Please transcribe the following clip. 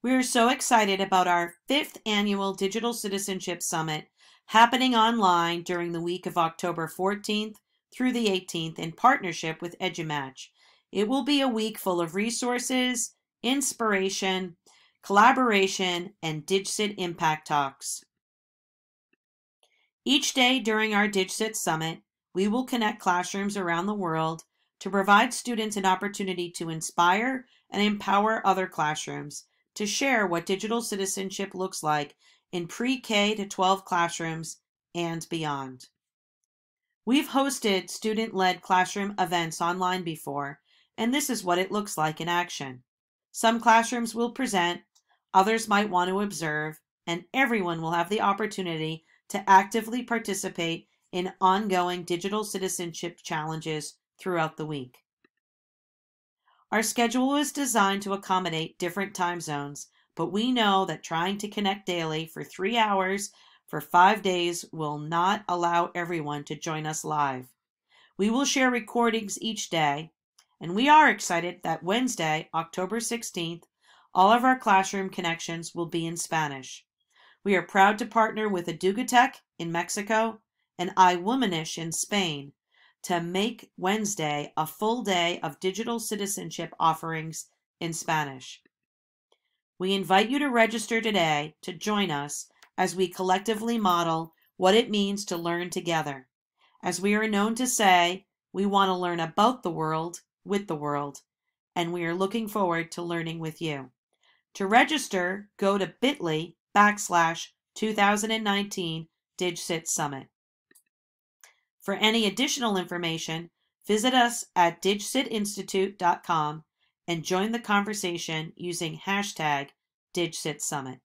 We are so excited about our fifth annual Digital Citizenship Summit happening online during the week of October 14th through the 18th in partnership with EduMatch. It will be a week full of resources, inspiration, collaboration, and DigSit impact talks. Each day during our DigSit Summit, we will connect classrooms around the world to provide students an opportunity to inspire and empower other classrooms to share what digital citizenship looks like in pre K to 12 classrooms and beyond. We've hosted student led classroom events online before, and this is what it looks like in action. Some classrooms will present, others might want to observe, and everyone will have the opportunity to actively participate in ongoing digital citizenship challenges throughout the week. Our schedule is designed to accommodate different time zones, but we know that trying to connect daily for three hours for five days will not allow everyone to join us live. We will share recordings each day, and we are excited that Wednesday, October 16th, all of our classroom connections will be in Spanish. We are proud to partner with Adugatec in Mexico and iWomanish in Spain to make Wednesday a full day of digital citizenship offerings in Spanish. We invite you to register today to join us as we collectively model what it means to learn together. As we are known to say, we want to learn about the world with the world, and we are looking forward to learning with you. To register, go to bit.ly backslash 2019 DigSit Summit. For any additional information, visit us at digsitinstitute.com and join the conversation using hashtag DigSit Summit.